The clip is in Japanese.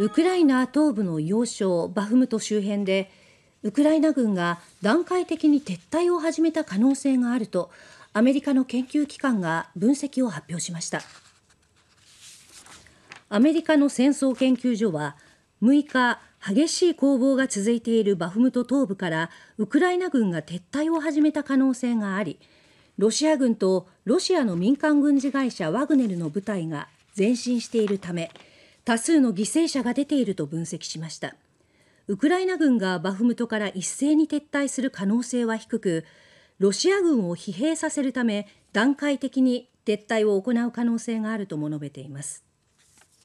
ウクライナ東部の要衝バフムト周辺でウクライナ軍が段階的に撤退を始めた可能性があるとアメリカの研究機関が分析を発表しましたアメリカの戦争研究所は6日激しい攻防が続いているバフムト東部からウクライナ軍が撤退を始めた可能性がありロシア軍とロシアの民間軍事会社ワグネルの部隊が前進しているため多数の犠牲者が出ていると分析しましたウクライナ軍がバフムトから一斉に撤退する可能性は低くロシア軍を疲弊させるため段階的に撤退を行う可能性があるとも述べています